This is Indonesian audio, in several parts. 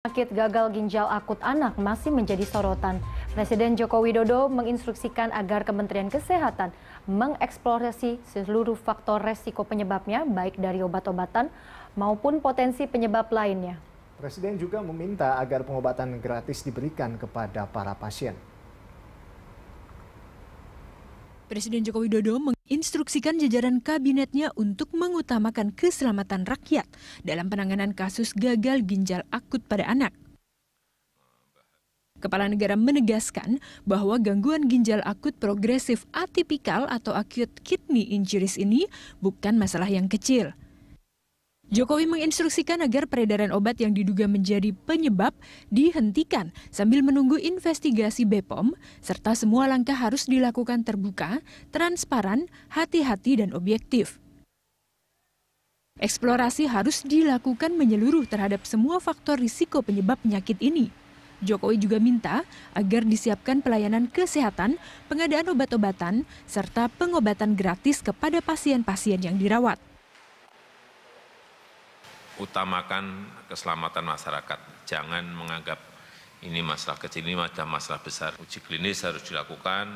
Sakit gagal ginjal akut anak masih menjadi sorotan. Presiden Joko Widodo menginstruksikan agar Kementerian Kesehatan mengeksplorasi seluruh faktor resiko penyebabnya, baik dari obat-obatan maupun potensi penyebab lainnya. Presiden juga meminta agar pengobatan gratis diberikan kepada para pasien. Presiden Joko Widodo menginstruksikan jajaran kabinetnya untuk mengutamakan keselamatan rakyat dalam penanganan kasus gagal ginjal akut pada anak. Kepala negara menegaskan bahwa gangguan ginjal akut progresif atipikal atau acute kidney injuries ini bukan masalah yang kecil. Jokowi menginstruksikan agar peredaran obat yang diduga menjadi penyebab dihentikan sambil menunggu investigasi BPOM, serta semua langkah harus dilakukan terbuka, transparan, hati-hati, dan objektif. Eksplorasi harus dilakukan menyeluruh terhadap semua faktor risiko penyebab penyakit ini. Jokowi juga minta agar disiapkan pelayanan kesehatan, pengadaan obat-obatan, serta pengobatan gratis kepada pasien-pasien yang dirawat utamakan keselamatan masyarakat. Jangan menganggap ini masalah kecil, ini macam masalah besar. Uji klinis harus dilakukan,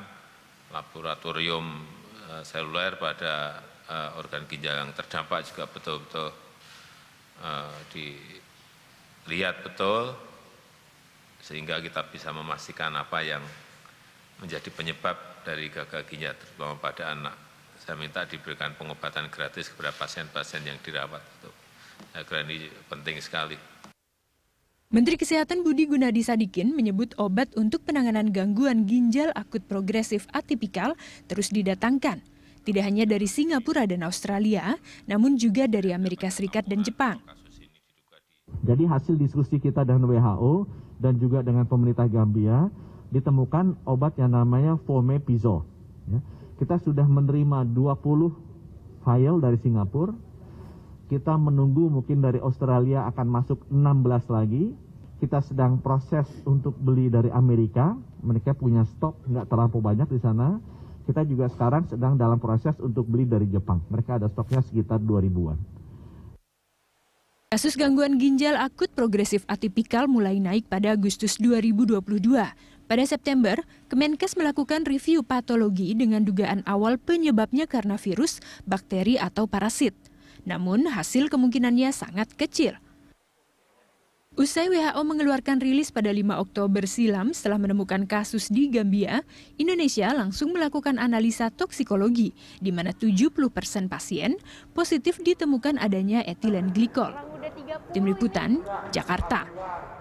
laboratorium eh, seluler pada eh, organ ginjal yang terdampak juga betul-betul eh, dilihat betul, sehingga kita bisa memastikan apa yang menjadi penyebab dari gagal ginjal, terutama pada anak. Saya minta diberikan pengobatan gratis kepada pasien-pasien yang dirawat. Untuk saya ini penting sekali. Menteri Kesehatan Budi Gunadi Sadikin menyebut obat untuk penanganan gangguan ginjal akut progresif atipikal terus didatangkan. Tidak hanya dari Singapura dan Australia, namun juga dari Amerika Serikat dan Jepang. Jadi hasil diskusi kita dengan WHO dan juga dengan pemerintah Gambia, ditemukan obat yang namanya fomepizol. Ya. Kita sudah menerima 20 file dari Singapura, kita menunggu mungkin dari Australia akan masuk 16 lagi. Kita sedang proses untuk beli dari Amerika. Mereka punya stok nggak terlalu banyak di sana. Kita juga sekarang sedang dalam proses untuk beli dari Jepang. Mereka ada stoknya sekitar 2000-an. Kasus gangguan ginjal akut progresif atipikal mulai naik pada Agustus 2022. Pada September, Kemenkes melakukan review patologi dengan dugaan awal penyebabnya karena virus, bakteri, atau parasit. Namun hasil kemungkinannya sangat kecil. Usai WHO mengeluarkan rilis pada 5 Oktober silam setelah menemukan kasus di Gambia, Indonesia langsung melakukan analisa toksikologi, di mana 70 persen pasien positif ditemukan adanya etilen glikol. Tim Liputan, Jakarta.